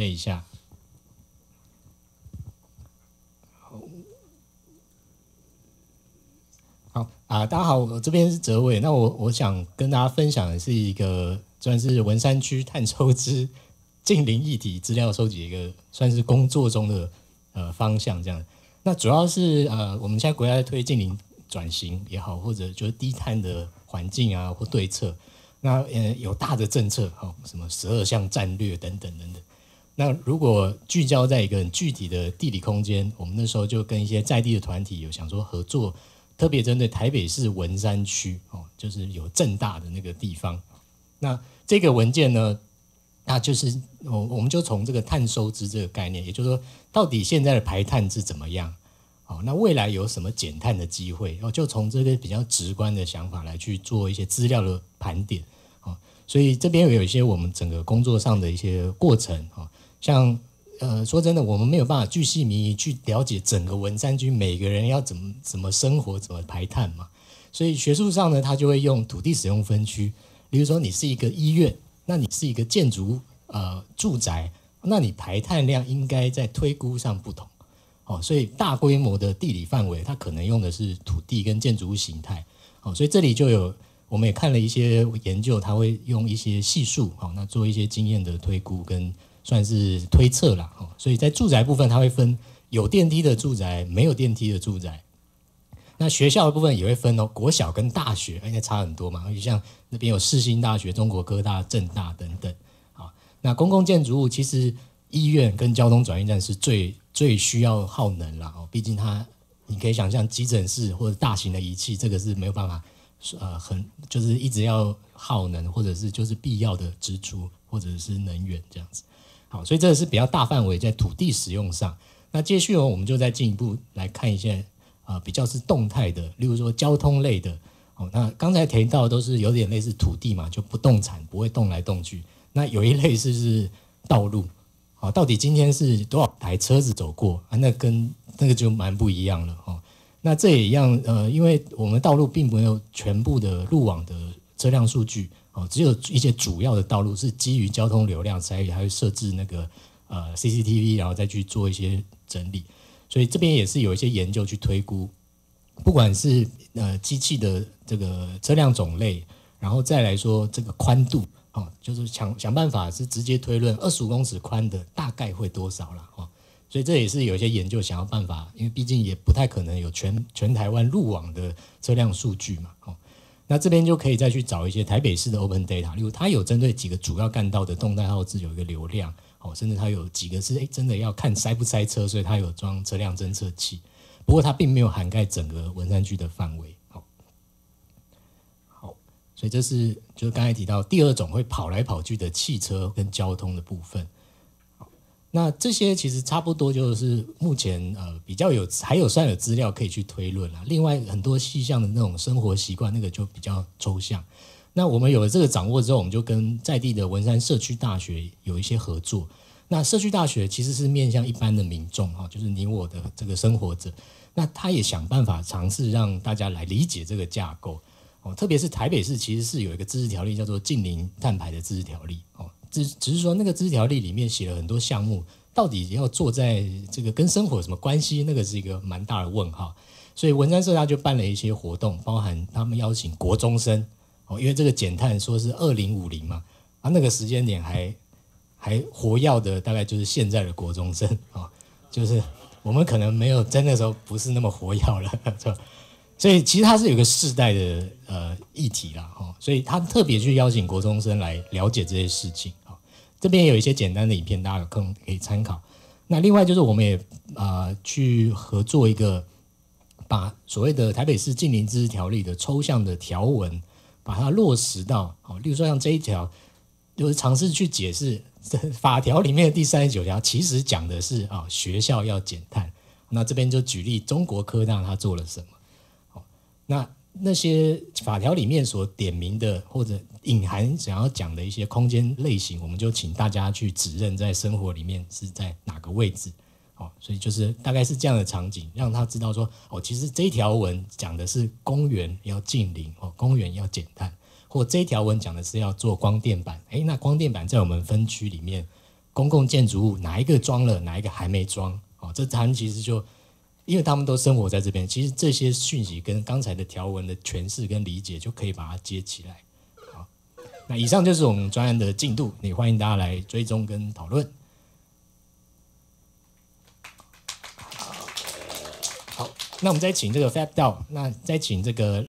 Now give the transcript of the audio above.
那一下，好，啊，大家好，我这边是哲伟。那我我想跟大家分享的是一个算是文山区碳收支近邻议题资料收集一个算是工作中的呃方向这样。那主要是呃我们现在国家在推近邻转型也好，或者就是低碳的环境啊或对策，那呃有大的政策哦，什么十二项战略等等等等。那如果聚焦在一个具体的地理空间，我们那时候就跟一些在地的团体有想说合作，特别针对台北市文山区哦，就是有正大的那个地方。那这个文件呢，那就是我我们就从这个碳收支这个概念，也就是说，到底现在的排碳是怎么样？哦，那未来有什么减碳的机会？哦，就从这个比较直观的想法来去做一些资料的盘点。所以这边有一些我们整个工作上的一些过程啊，像呃说真的，我们没有办法去细迷离去了解整个文山区每个人要怎么怎么生活、怎么排碳嘛。所以学术上呢，他就会用土地使用分区，比如说你是一个医院，那你是一个建筑呃住宅，那你排碳量应该在推估上不同哦。所以大规模的地理范围，它可能用的是土地跟建筑物形态哦。所以这里就有。我们也看了一些研究，他会用一些系数，好，那做一些经验的推估跟算是推测啦。哦，所以在住宅部分，它会分有电梯的住宅、没有电梯的住宅。那学校的部分也会分哦，国小跟大学应该差很多嘛，而且像那边有世新大学、中国科大、政大等等，啊，那公共建筑物其实医院跟交通转运站是最最需要耗能了，哦，毕竟它你可以想象急诊室或者大型的仪器，这个是没有办法。是呃，很就是一直要耗能，或者是就是必要的支出，或者是能源这样子。好，所以这个是比较大范围在土地使用上。那接续我们就再进一步来看一些啊，比较是动态的，例如说交通类的。好，那刚才提到都是有点类似土地嘛，就不动产不会动来动去。那有一类是是道路，好，到底今天是多少台车子走过啊？那跟那个就蛮不一样了哦。那这也一样，呃，因为我们道路并没有全部的路网的车辆数据，哦，只有一些主要的道路是基于交通流量，所以它会设置那个呃 CCTV，然后再去做一些整理。所以这边也是有一些研究去推估，不管是呃机器的这个车辆种类，然后再来说这个宽度，哦，就是想想办法是直接推论二十五公尺宽的大概会多少了。所以这也是有一些研究想要办法，因为毕竟也不太可能有全全台湾路网的车辆数据嘛。哦，那这边就可以再去找一些台北市的 open data，例如它有针对几个主要干道的动态号志有一个流量，哦，甚至它有几个是哎真的要看塞不塞车，所以它有装车辆侦测器。不过它并没有涵盖整个文山区的范围。好，好，所以这是就是刚才提到第二种会跑来跑去的汽车跟交通的部分。那这些其实差不多就是目前呃比较有还有算有资料可以去推论了。另外很多细项的那种生活习惯那个就比较抽象。那我们有了这个掌握之后，我们就跟在地的文山社区大学有一些合作。那社区大学其实是面向一般的民众哈，就是你我的这个生活者。那他也想办法尝试让大家来理解这个架构哦，特别是台北市其实是有一个知识条例叫做近邻碳排的知识条例。只只是说那个知识条例里面写了很多项目，到底要做在这个跟生活有什么关系？那个是一个蛮大的问号。所以文山社他就办了一些活动，包含他们邀请国中生哦，因为这个减碳说是二零五零嘛，啊那个时间点还还活跃的大概就是现在的国中生哦，就是我们可能没有在那时候不是那么活跃了，所以其实它是有个世代的呃议题啦，哦，所以他特别去邀请国中生来了解这些事情。这边有一些简单的影片，大家有空可以参考。那另外就是，我们也呃去合作一个，把所谓的台北市近自治条例的抽象的条文，把它落实到，哦，例如说像这一条，就是尝试去解释法条里面的第三十九条，其实讲的是啊学校要减碳。那这边就举例中国科大它做了什么，哦，那。那些法条里面所点名的或者隐含想要讲的一些空间类型，我们就请大家去指认在生活里面是在哪个位置，哦，所以就是大概是这样的场景，让他知道说，哦，其实这一条文讲的是公园要近邻，哦，公园要减碳，或这一条文讲的是要做光电板，诶，那光电板在我们分区里面公共建筑物哪一个装了，哪一个还没装，哦，这他们其实就。因为他们都生活在这边，其实这些讯息跟刚才的条文的诠释跟理解就可以把它接起来。好，那以上就是我们专案的进度，也欢迎大家来追踪跟讨论。好，那我们再请这个 Fat Dog，那再请这个。